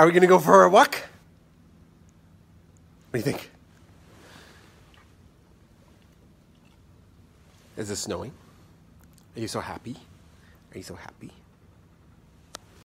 Are we going to go for a walk? What do you think? Is it snowing? Are you so happy? Are you so happy?